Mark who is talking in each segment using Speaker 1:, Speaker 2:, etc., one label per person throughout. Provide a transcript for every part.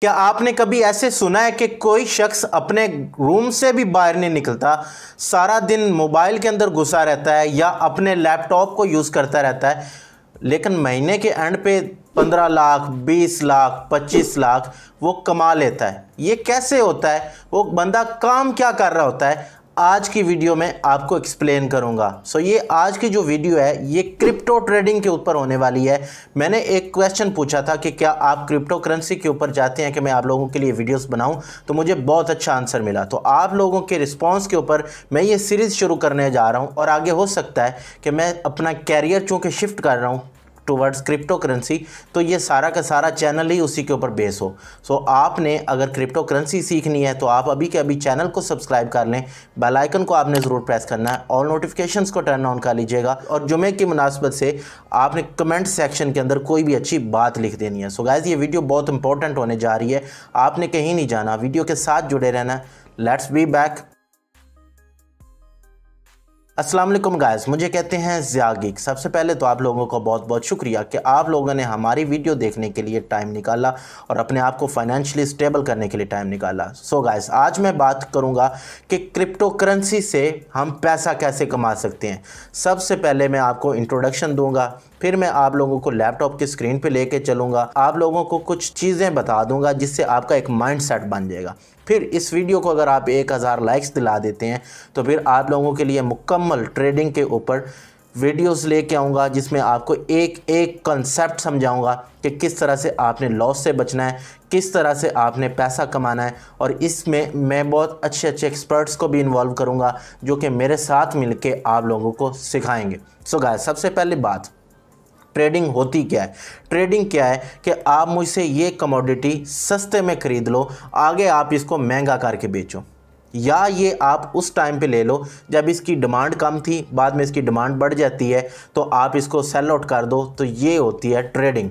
Speaker 1: क्या आपने कभी ऐसे सुना है कि कोई शख्स अपने रूम से भी बाहर नहीं निकलता सारा दिन मोबाइल के अंदर घुसा रहता है या अपने लैपटॉप को यूज़ करता रहता है लेकिन महीने के एंड पे पंद्रह लाख बीस लाख पच्चीस लाख वो कमा लेता है ये कैसे होता है वो बंदा काम क्या कर रहा होता है आज की वीडियो में आपको एक्सप्लेन करूंगा सो so, ये आज की जो वीडियो है ये क्रिप्टो ट्रेडिंग के ऊपर होने वाली है मैंने एक क्वेश्चन पूछा था कि क्या आप क्रिप्टो करेंसी के ऊपर जाते हैं कि मैं आप लोगों के लिए वीडियोस बनाऊं तो मुझे बहुत अच्छा आंसर मिला तो आप लोगों के रिस्पॉन्स के ऊपर मैं ये सीरीज़ शुरू करने जा रहा हूँ और आगे हो सकता है कि मैं अपना कैरियर चूँकि शिफ्ट कर रहा हूँ टूवर्ड्स क्रिप्टो करेंसी तो ये सारा का सारा चैनल ही उसी के ऊपर बेस हो सो so, आपने अगर क्रिप्टो करेंसी सीखनी है तो आप अभी के अभी चैनल को सब्सक्राइब कर लें बेलाइकन को आपने ज़रूर प्रेस करना है ऑल नोटिफिकेशन को टर्न ऑन कर लीजिएगा और जुमे की मुनासबत से आपने कमेंट सेक्शन के अंदर कोई भी अच्छी बात लिख देनी है सो so, गैज़ ये वीडियो बहुत इंपॉर्टेंट होने जा रही है आपने कहीं नहीं जाना वीडियो के साथ जुड़े रहना let's be back Aslam guys मुझे कहते हैं ज़ियागिक सबसे पहले तो आप लोगों का बहुत बहुत शुक्रिया कि आप लोगों ने हमारी वीडियो देखने के लिए टाइम निकाला और अपने आप को फाइनेंशियली स्टेबल करने के लिए टाइम निकाला सो so गायस आज मैं बात करूंगा कि क्रिप्टो करेंसी से हम पैसा कैसे कमा सकते हैं सबसे पहले मैं आपको इंट्रोडक्शन दूंगा फिर मैं आप लोगों को लैपटॉप की स्क्रीन पे लेके चलूँगा आप लोगों को कुछ चीज़ें बता दूंगा जिससे आपका एक माइंड सेट बन जाएगा फिर इस वीडियो को अगर आप एक हज़ार लाइक्स दिला देते हैं तो फिर आप लोगों के लिए मुकम्मल ट्रेडिंग के ऊपर वीडियोस लेके आऊँगा जिसमें आपको एक एक कंसेप्ट समझाऊँगा कि किस तरह से आपने लॉस से बचना है किस तरह से आपने पैसा कमाना है और इसमें मैं बहुत अच्छे अच्छे एक्सपर्ट्स को भी इन्वॉल्व करूँगा जो कि मेरे साथ मिलके आप लोगों को सिखाएंगे सो गाय सबसे पहले बात ट्रेडिंग होती क्या है ट्रेडिंग क्या है कि आप मुझसे ये कमोडिटी सस्ते में ख़रीद लो आगे आप इसको महंगा करके बेचो या ये आप उस टाइम पे ले लो जब इसकी डिमांड कम थी बाद में इसकी डिमांड बढ़ जाती है तो आप इसको सेल आउट कर दो तो ये होती है ट्रेडिंग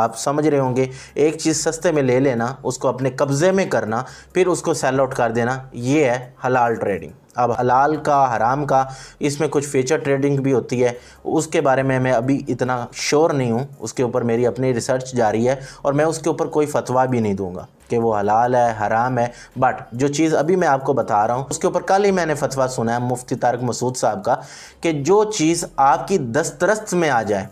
Speaker 1: आप समझ रहे होंगे एक चीज़ सस्ते में ले लेना उसको अपने कब्ज़े में करना फिर उसको सेल आउट कर देना ये है हलाल ट्रेडिंग अब हलाल का हराम का इसमें कुछ फ्यूचर ट्रेडिंग भी होती है उसके बारे में मैं अभी इतना श्योर नहीं हूँ उसके ऊपर मेरी अपनी रिसर्च जारी है और मैं उसके ऊपर कोई फतवा भी नहीं दूंगा कि वो हलाल है हराम है बट जो चीज़ अभी मैं आपको बता रहा हूँ उसके ऊपर कल ही मैंने फतवा सुना है मुफ्ती तारक मसूद साहब का कि जो चीज़ आपकी दस्तरस्त में आ जाए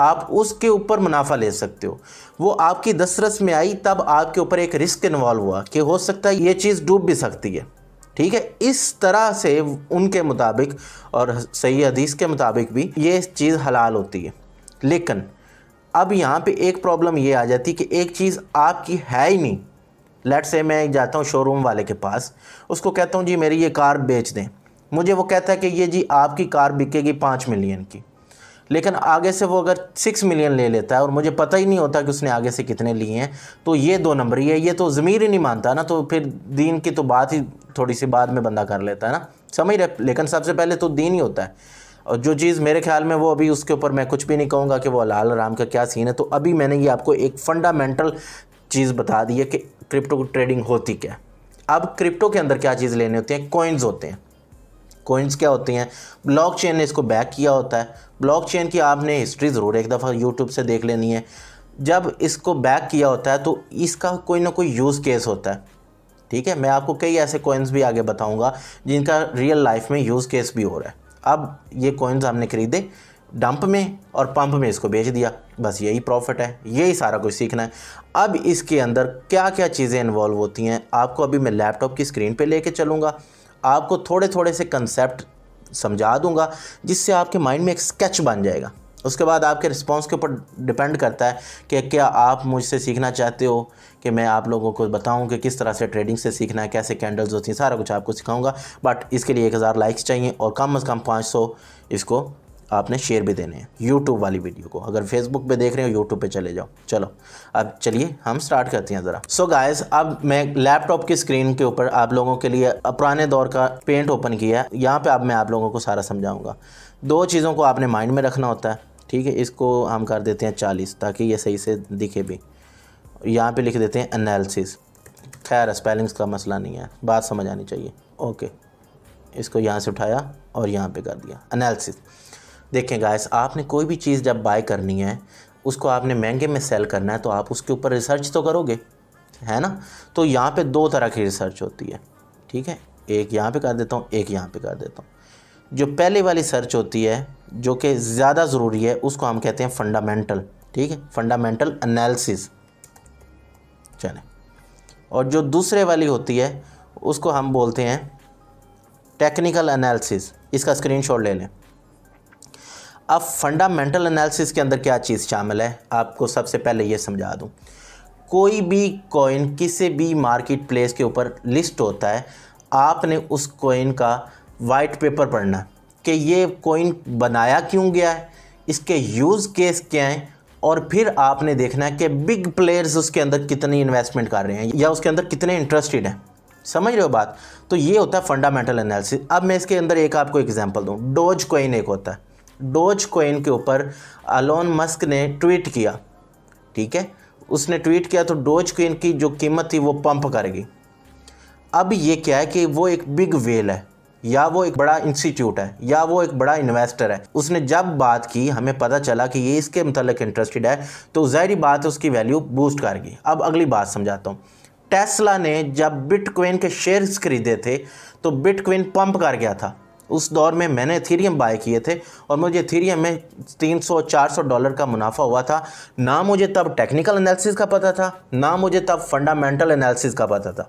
Speaker 1: आप उसके ऊपर मुनाफा ले सकते हो वो आपकी दसरस में आई तब आपके ऊपर एक रिस्क इन्वॉल्व हुआ कि हो सकता है ये चीज़ डूब भी सकती है ठीक है इस तरह से उनके मुताबिक और सही हदीस के मुताबिक भी ये चीज़ हलाल होती है लेकिन अब यहाँ पे एक प्रॉब्लम ये आ जाती है कि एक चीज़ आपकी है ही नहीं लेट से मैं जाता हूँ शोरूम वाले के पास उसको कहता हूँ जी मेरी ये कार बेच दें मुझे वो कहता है कि ये जी आपकी कार बिकेगी पाँच मिलियन की लेकिन आगे से वो अगर सिक्स मिलियन ले लेता है और मुझे पता ही नहीं होता कि उसने आगे से कितने लिए हैं तो ये दो नंबर ही है ये तो ज़मीर ही नहीं मानता ना तो फिर दीन की तो बात ही थोड़ी सी बाद में बंदा कर लेता है ना समझ रहे लेकिन सबसे पहले तो दीन ही होता है और जो चीज़ मेरे ख्याल में वो अभी उसके ऊपर मैं कुछ भी नहीं कहूँगा कि वो लाल राम का क्या सीन है तो अभी मैंने ये आपको एक फंडामेंटल चीज़ बता दी है कि क्रिप्टो ट्रेडिंग होती क्या अब क्रिप्टो के अंदर क्या चीज़ लेने होती हैं कॉइन्स होते हैं कोइंस क्या होती हैं ब्लॉकचेन ने इसको बैक किया होता है ब्लॉकचेन की आपने हिस्ट्री ज़रूर एक दफ़ा यूट्यूब से देख लेनी है जब इसको बैक किया होता है तो इसका कोई ना कोई यूज़ केस होता है ठीक है मैं आपको कई ऐसे कोइंस भी आगे बताऊंगा जिनका रियल लाइफ में यूज़ केस भी हो रहा है अब ये कोइंस हमने खरीदे डंप में और पंप में इसको बेच दिया बस यही प्रॉफिट है यही सारा कुछ सीखना है अब इसके अंदर क्या क्या चीज़ें इन्वॉल्व होती हैं आपको अभी मैं लैपटॉप की स्क्रीन पे लेके चलूँगा आपको थोड़े थोड़े से कंसेप्ट समझा दूंगा जिससे आपके माइंड में एक स्केच बन जाएगा उसके बाद आपके रिस्पांस के ऊपर डिपेंड करता है कि क्या आप मुझसे सीखना चाहते हो कि मैं आप लोगों को बताऊं कि किस तरह से ट्रेडिंग से सीखना है कैसे कैंडल्स होती हैं सारा कुछ आपको सिखाऊंगा बट इसके लिए एक हज़ार लाइक्स चाहिए और कम अज़ कम पाँच सौ इसको आपने शेयर भी देने हैं यूट्यूब वाली वीडियो को अगर फेसबुक पे देख रहे हो यूट्यूब पे चले जाओ चलो अब चलिए हम स्टार्ट करते हैं ज़रा सो गाइस अब मैं लैपटॉप की स्क्रीन के ऊपर आप लोगों के लिए पुराने दौर का पेंट ओपन किया है यहाँ पर अब मैं आप लोगों को सारा समझाऊँगा दो चीज़ों को आपने माइंड में रखना होता है ठीक है इसको हम कर देते हैं चालीस ताकि ये सही से दिखे भी यहाँ पर लिख देते हैं एनालिसिस खैर स्पेलिंग्स का मसला नहीं है बात समझ आनी चाहिए ओके इसको यहाँ से उठाया और यहाँ पे कर दिया एनालिसिस देखें गाइस आपने कोई भी चीज़ जब बाय करनी है उसको आपने महंगे में सेल करना है तो आप उसके ऊपर रिसर्च तो करोगे है ना तो यहाँ पे दो तरह की रिसर्च होती है ठीक है एक यहाँ पे कर देता हूँ एक यहाँ पे कर देता हूँ जो पहले वाली सर्च होती है जो कि ज़्यादा ज़रूरी है उसको हम कहते हैं फंडामेंटल ठीक है फंडामेंटल अनालिस चले और जो दूसरे वाली होती है उसको हम बोलते हैं टेक्निकल अनालिस इसका स्क्रीन ले लें अब फंडामेंटल एनालिसिस के अंदर क्या चीज़ शामिल है आपको सबसे पहले ये समझा दूँ कोई भी कॉइन किसी भी मार्केट प्लेस के ऊपर लिस्ट होता है आपने उस कॉइन का वाइट पेपर पढ़ना कि ये कॉइन बनाया क्यों गया है इसके यूज़ केस क्या हैं और फिर आपने देखना है कि बिग प्लेयर्स उसके अंदर कितनी इन्वेस्टमेंट कर रहे हैं या उसके अंदर कितने इंटरेस्टेड हैं समझ रहे हो बात तो ये होता है फंडामेंटल एनालिसिस अब मैं इसके अंदर एक आपको एग्जांपल दूँ डोज कॉइन एक होता है डोज कोइन के ऊपर अलोन मस्क ने ट्वीट किया ठीक है उसने ट्वीट किया तो डोज कोइन की जो कीमत थी वो पंप कर गई अब ये क्या है कि वो एक बिग वेल है या वो एक बड़ा इंस्टीट्यूट है या वो एक बड़ा इन्वेस्टर है उसने जब बात की हमें पता चला कि ये इसके मतलब इंटरेस्टेड है तो जहरी बात है उसकी वैल्यू बूस्ट कर गई अब अगली बात समझाता हूँ टेस्ला ने जब बिटकॉइन के शेयर्स खरीदे थे तो बिटकॉइन पंप कर गया था उस दौर में मैंने थीरियम बाय किए थे और मुझे थीरियम में 300-400 डॉलर का मुनाफा हुआ था ना मुझे तब टेक्निकल एनालिसिस का पता था ना मुझे तब फंडामेंटल एनालिसिस का पता था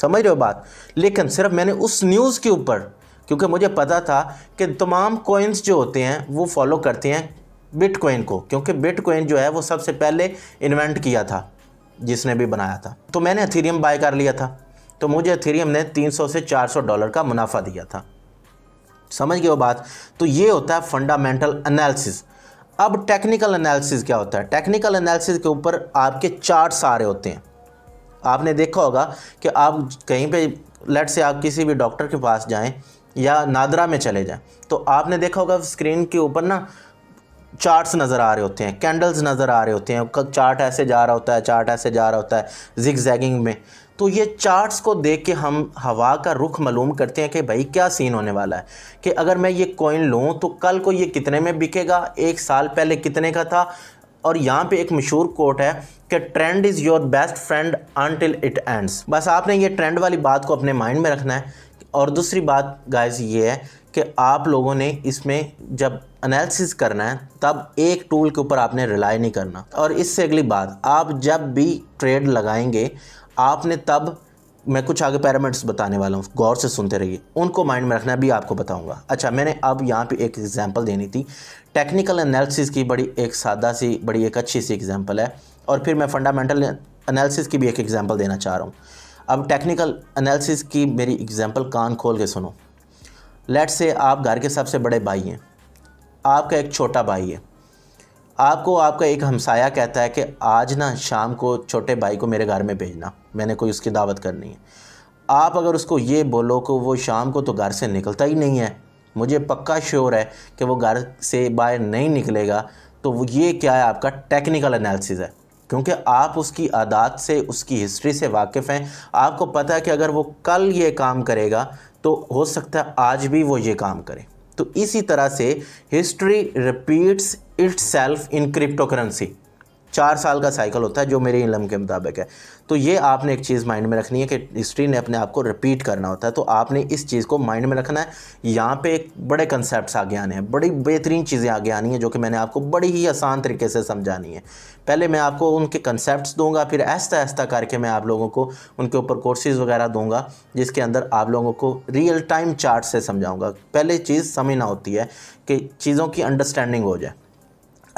Speaker 1: समझ रहे हो बात लेकिन सिर्फ मैंने उस न्यूज़ के ऊपर क्योंकि मुझे पता था कि तमाम कोइंस जो होते हैं वो फॉलो करते हैं बिटकॉइन को क्योंकि बिटकॉइन जो है वो सबसे पहले इन्वेंट किया था जिसने भी बनाया था तो मैंने थीरियम बाय कर लिया था तो मुझे थीरियम ने 300 से 400 डॉलर का मुनाफा दिया था समझ गए वो बात तो ये होता है फंडामेंटल एनालिसिस अब टेक्निकल एनालिसिस क्या होता है टेक्निकल एनालिसिस के ऊपर आपके चार्ट्स आ रहे होते हैं आपने देखा होगा कि आप कहीं पे लेट से आप किसी भी डॉक्टर के पास जाएं या नादरा में चले जाएं तो आपने देखा होगा स्क्रीन के ऊपर ना चार्ट्स नज़र आ रहे होते हैं कैंडल्स नज़र आ रहे होते हैं चार्ट ऐसे जा रहा होता है चार्ट ऐसे जा रहा होता है जिग जैगिंग में तो ये चार्ट्स को देख के हम हवा का रुख मालूम करते हैं कि भाई क्या सीन होने वाला है कि अगर मैं ये कॉइन लूँ तो कल को ये कितने में बिकेगा एक साल पहले कितने का था और यहाँ पे एक मशहूर कोट है कि trend is your best friend until it ends बस आपने ये ट्रेंड वाली बात को अपने माइंड में रखना है और दूसरी बात गायज ये है कि आप लोगों ने इसमें जब एनालिसिस करना है तब एक टूल के ऊपर आपने रिलाई नहीं करना और इससे अगली बात आप जब भी ट्रेड लगाएंगे आपने तब मैं कुछ आगे पैरामीटर्स बताने वाला हूँ गौर से सुनते रहिए उनको माइंड में रखना भी आपको बताऊंगा अच्छा मैंने अब यहाँ पे एक एग्जांपल देनी थी टेक्निकल एनालिसिस की बड़ी एक सादा सी बड़ी एक अच्छी सी एग्जांपल है और फिर मैं फंडामेंटल एनालिसिस की भी एक एग्जांपल देना चाह रहा हूँ अब टेक्निकल एनालिसिस की मेरी एग्जाम्पल कान खोल के सुनो लेट से आप घर के सबसे बड़े भाई हैं आपका एक छोटा भाई है आपको आपका एक हमसाया कहता है कि आज ना शाम को छोटे भाई को मेरे घर में भेजना मैंने कोई उसकी दावत करनी है आप अगर उसको ये बोलो कि वो शाम को तो घर से निकलता ही नहीं है मुझे पक्का श्योर है कि वो घर से बाहर नहीं निकलेगा तो वो ये क्या है आपका टेक्निकल एनालिसिस है क्योंकि आप उसकी आदात से उसकी हिस्ट्री से वाकिफ़ हैं आपको पता है कि अगर वो कल ये काम करेगा तो हो सकता है आज भी वो ये काम करे तो इसी तरह से history repeats itself in cryptocurrency चार साल का साइकिल होता है जो मेरे इलम के मुताबिक है तो ये आपने एक चीज़ माइंड में रखनी है कि हिस्ट्री ने अपने आप को रिपीट करना होता है तो आपने इस चीज़ को माइंड में रखना है यहाँ पे एक बड़े कंसेप्ट आगे आने हैं बड़ी बेहतरीन चीज़ें आगे आनी है जो कि मैंने आपको बड़ी ही आसान तरीके से समझानी है पहले मैं आपको उनके कंसेप्ट दूँगा फिर ऐसा ऐसा करके मैं आप लोगों को उनके ऊपर कोर्सेज़ वगैरह दूँगा जिसके अंदर आप लोगों को रियल टाइम चार्ट से समझाऊँगा पहले चीज़ समझना होती है कि चीज़ों की अंडरस्टैंडिंग हो जाए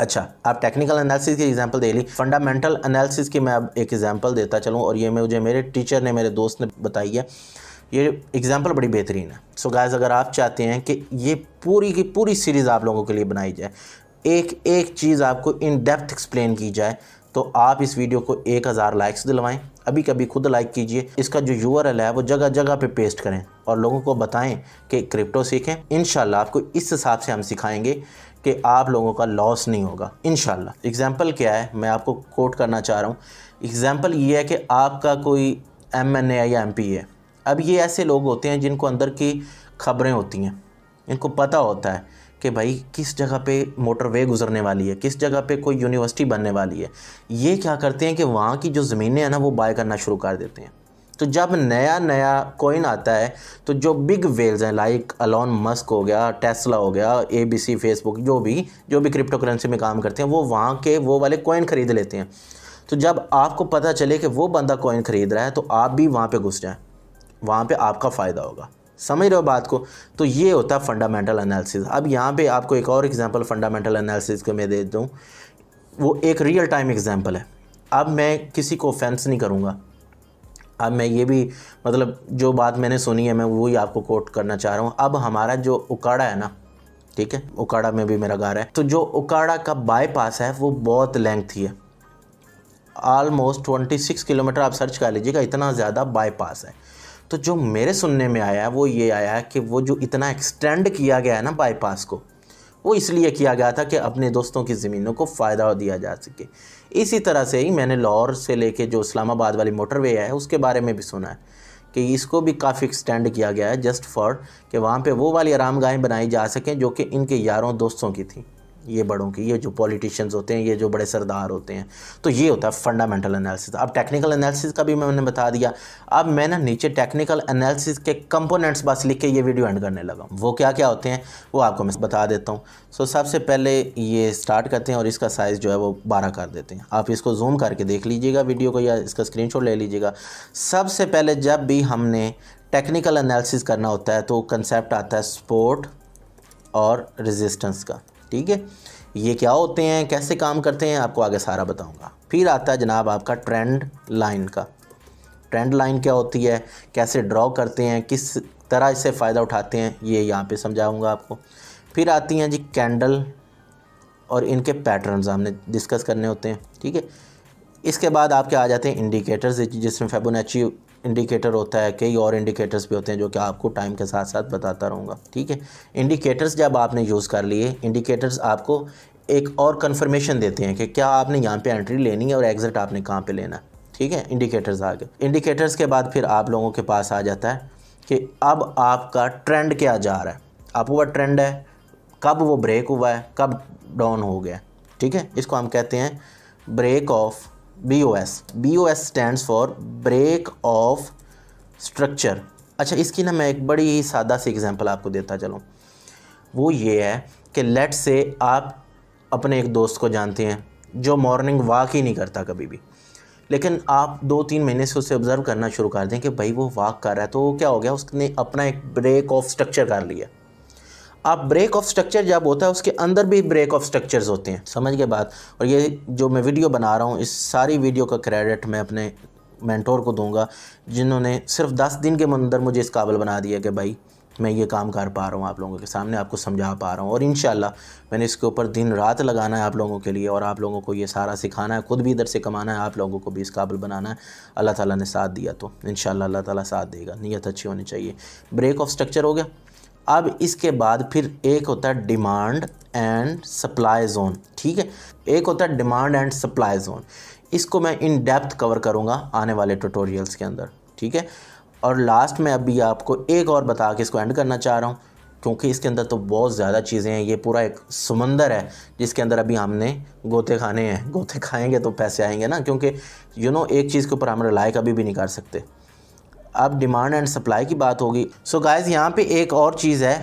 Speaker 1: अच्छा आप टेक्निकल एनालिसिस की एग्जांपल दे ली फंडामेंटल एनालिसिस की मैं अब एक एग्जांपल देता चलूँ और ये मुझे मेरे टीचर ने मेरे दोस्त ने बताई है ये एग्जांपल बड़ी बेहतरीन है सो so गाइस अगर आप चाहते हैं कि ये पूरी की पूरी सीरीज़ आप लोगों के लिए बनाई जाए एक एक चीज़ आपको इन डेप्थ एक्सप्लेन की जाए तो आप इस वीडियो को एक हज़ार लाइक्स दिलवाएँ अभी कभी खुद लाइक कीजिए इसका जो यू है वो जगह जगह पे पेस्ट करें और लोगों को बताएं कि क्रिप्टो सीखें इन आपको इस हिसाब से हम सिखाएंगे कि आप लोगों का लॉस नहीं होगा इन एग्ज़ाम्पल क्या है मैं आपको कोट करना चाह रहा हूँ एग्ज़ाम्पल ये है कि आपका कोई एम एन ए या एम पी है अब ये ऐसे लोग होते हैं जिनको अंदर की खबरें होती हैं इनको पता होता है कि भाई किस जगह पे मोटरवे गुजरने वाली है किस जगह पे कोई यूनिवर्सिटी बनने वाली है ये क्या करते हैं कि वहाँ की जो ज़मीनें हैं ना वो बाय करना शुरू कर देते हैं तो जब नया नया कॉइन आता है तो जो बिग वेल्स हैं लाइक अलॉन मस्क हो गया टेस्ला हो गया एबीसी फेसबुक जो भी जो भी क्रिप्टो करेंसी में काम करते हैं वो वहाँ के वो वाले कॉइन ख़रीद लेते हैं तो जब आपको पता चले कि वो बंदा कॉइन ख़रीद रहा है तो आप भी वहाँ पर घुस जाएँ वहाँ पर आपका फ़ायदा होगा समझ रहे हो बात को तो ये होता है फंडामेंटल एनालिसिस अब यहाँ पे आपको एक और एग्जांपल फंडामेंटल एनालिसिस को मैं दे दूँ वो एक रियल टाइम एग्जांपल है अब मैं किसी को ऑफेंस नहीं करूँगा अब मैं ये भी मतलब जो बात मैंने सुनी है मैं वो ही आपको कोट करना चाह रहा हूँ अब हमारा जो उकाड़ा है ना ठीक है उकाड़ा में भी मेरा गा रहा है तो जो उकाड़ा का बाईपास है वो बहुत लेंथ है आलमोस्ट सिक्स किलोमीटर आप सर्च कर लीजिएगा इतना ज़्यादा बाईपास है तो जो मेरे सुनने में आया है वो ये आया है कि वो जो इतना एक्सटेंड किया गया है ना बाईपास को वो इसलिए किया गया था कि अपने दोस्तों की ज़मीनों को फ़ायदा दिया जा सके इसी तरह से ही मैंने लाहौर से लेके जो इस्लामाबाद वाली मोटरवे है उसके बारे में भी सुना है कि इसको भी काफ़ी एक्सटेंड किया गया है जस्ट फॉर कि वहाँ पे वो वाली आराम गाहें बनाई जा सकें जो कि इनके यारों दोस्तों की थी ये बड़ों की ये जो पॉलिटिशियंस होते हैं ये जो बड़े सरदार होते हैं तो ये होता है फंडामेंटल एनालिसिस अब टेक्निकल एनालिसिस का भी मैंने बता दिया अब मैं ना नीचे टेक्निकल एनालिसिस के कंपोनेंट्स बस लिख के ये वीडियो एंड करने लगा वो क्या क्या होते हैं वो आपको मैं बता देता हूँ सो सबसे पहले ये स्टार्ट करते हैं और इसका साइज़ जो है वो बारह कर देते हैं आप इसको जूम करके देख लीजिएगा वीडियो को या इसका स्क्रीन ले लीजिएगा सबसे पहले जब भी हमने टेक्निकल एनालिसिस करना होता है तो कंसेप्ट आता है सपोर्ट और रेजिस्टेंस का ठीक है ये क्या होते हैं कैसे काम करते हैं आपको आगे सारा बताऊंगा फिर आता है जनाब आपका ट्रेंड लाइन का ट्रेंड लाइन क्या होती है कैसे ड्रॉ करते हैं किस तरह इससे फ़ायदा उठाते हैं ये यहाँ पे समझाऊंगा आपको फिर आती हैं जी कैंडल और इनके पैटर्न हमने डिस्कस करने होते हैं ठीक है इसके बाद आपके आ जाते हैं इंडिकेटर्स जिसमें फेबोनाची इंडिकेटर होता है कई और इंडिकेटर्स भी होते हैं जो कि आपको टाइम के साथ साथ बताता रहूँगा ठीक है इंडिकेटर्स जब आपने यूज़ कर लिए इंडिकेटर्स आपको एक और कन्फर्मेशन देते हैं कि क्या आपने यहाँ पर एंट्री लेनी है और एग्ज़िट आपने कहाँ पर लेना है ठीक है इंडिकेटर्स आ गए इंडिकेटर्स के बाद फिर आप लोगों के पास आ जाता है कि अब आपका ट्रेंड क्या जा रहा है हुआ ट्रेंड है कब वो ब्रेक हुआ है कब डाउन हो गया ठीक है इसको हम कहते हैं break of BOS. BOS stands for break of structure. अच्छा इसकी ना मैं एक बड़ी ही सादा सी एग्जांपल आपको देता चलूँ वो ये है कि लेट से आप अपने एक दोस्त को जानते हैं जो मॉर्निंग वॉक ही नहीं करता कभी भी लेकिन आप दो तीन महीने से उसे ऑब्ज़र्व करना शुरू कर दें कि भाई वो वॉक कर रहा है तो क्या हो गया उसने अपना एक ब्रेक ऑफ स्ट्रक्चर कर लिया आप ब्रेक ऑफ स्ट्रक्चर जब होता है उसके अंदर भी ब्रेक ऑफ स्ट्रक्चर्स होते हैं समझ के बाद और ये जो मैं वीडियो बना रहा हूँ इस सारी वीडियो का क्रेडिट मैं अपने मैंटोर को दूंगा जिन्होंने सिर्फ दस दिन के अंदर मुझे इस काबिल बना दिया कि भाई मैं ये काम कर पा रहा हूँ आप लोगों के सामने आपको समझा पा रहा हूँ और इन मैंने इसके ऊपर दिन रात लगाना है आप लोगों के लिए और आप लोगों को ये सारा सिखाना है ख़ुद भी इधर से कमाना है आप लोगों को भी इस काबिल बनाना है अल्लाह ताला ने साथ दिया तो इन अल्लाह ताला साथ देगा नीयत अच्छी होनी चाहिए ब्रेक ऑफ स्ट्रक्चर हो गया अब इसके बाद फिर एक होता है डिमांड एंड सप्लाई जोन ठीक है एक होता है डिमांड एंड सप्लाई जोन इसको मैं इन डेप्थ कवर करूँगा आने वाले ट्यूटोरियल्स के अंदर ठीक है और लास्ट में अभी आपको एक और बता के इसको एंड करना चाह रहा हूँ क्योंकि इसके अंदर तो बहुत ज़्यादा चीज़ें हैं ये पूरा एक समंदर है जिसके अंदर अभी हमने गोते खाने हैं गोते खाएंगे तो पैसे आएंगे ना क्योंकि यू नो एक चीज़ के ऊपर हम रिलाई कभी भी नहीं कर सकते अब डिमांड एंड सप्लाई की बात होगी सो गाइज यहाँ पे एक और चीज़ है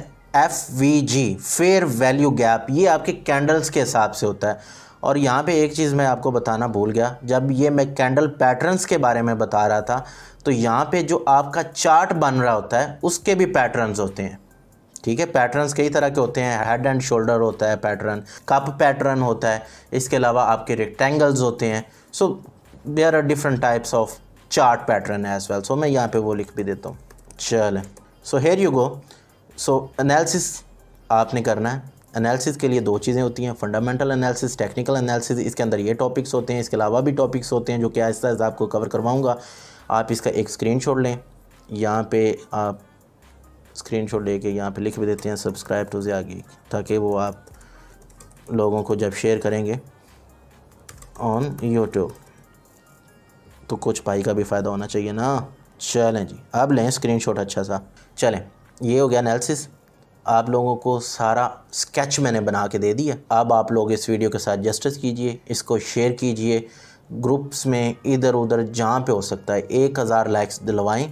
Speaker 1: F V G fair value gap ये आपके कैंडल्स के हिसाब से होता है और यहाँ पे एक चीज़ मैं आपको बताना भूल गया जब ये मैं कैंडल पैटर्न्स के बारे में बता रहा था तो यहाँ पे जो आपका चार्ट बन रहा होता है उसके भी पैटर्न्स होते हैं ठीक है पैटर्न्स कई तरह के होते हैं हेड एंड शोल्डर होता है पैटर्न कप पैटर्न होता है इसके अलावा आपके रेक्टेंगल्स होते हैं so there are different types of chart pattern है एज वेल सो मैं यहाँ पे वो लिख भी देता हूँ चलें so here you go so analysis आपने करना है एनालिसिस के लिए दो चीज़ें होती हैं फंडामेंटल एनालिसिस टेक्निकल एनालिसिस इसके अंदर ये टॉपिक्स होते हैं इसके अलावा भी टॉपिक्स होते हैं जो कि आहिस्ता आहिस्ता आपको कवर करवाऊँगा आप इसका एक स्क्रीन शॉट लें यहाँ पे आप स्क्रीन शॉट लेके यहाँ पे लिख भी देते हैं सब्सक्राइब टू ज़्यागी ताकि वो आप लोगों को जब शेयर करेंगे ऑन यूट्यूब तो कुछ भाई का भी फ़ायदा होना चाहिए ना चलें जी अब लें स्क्रीनशॉट अच्छा सा चलें ये हो गया एनालिसिस आप लोगों को सारा स्केच मैंने बना के दे दिया अब आप लोग इस वीडियो के साथ जस्टिस कीजिए इसको शेयर कीजिए ग्रुप्स में इधर उधर जहाँ पे हो सकता है एक हज़ार लाइक्स दिलवाएं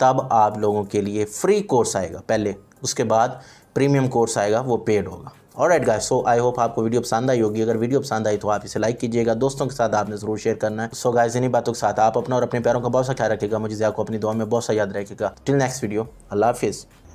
Speaker 1: तब आप लोगों के लिए फ्री कोर्स आएगा पहले उसके बाद प्रीमियम कोर्स आएगा वो पेड होगा और right guy so I hope आपको वीडियो पसंद आई होगी अगर वीडियो पसंद आई तो आप इसे लाइक कीजिएगा दोस्तों के साथ आपने जरूर शेयर करना है सो so इन्हीं बातों के साथ आप अपना और अपने प्यारों का बहुत सा ख्याल रखेगा मुझे आपको अपनी दुआ में बहुत सा याद रखेगा टिल नेक्स्ट वीडियो अल्लाह हाफिज़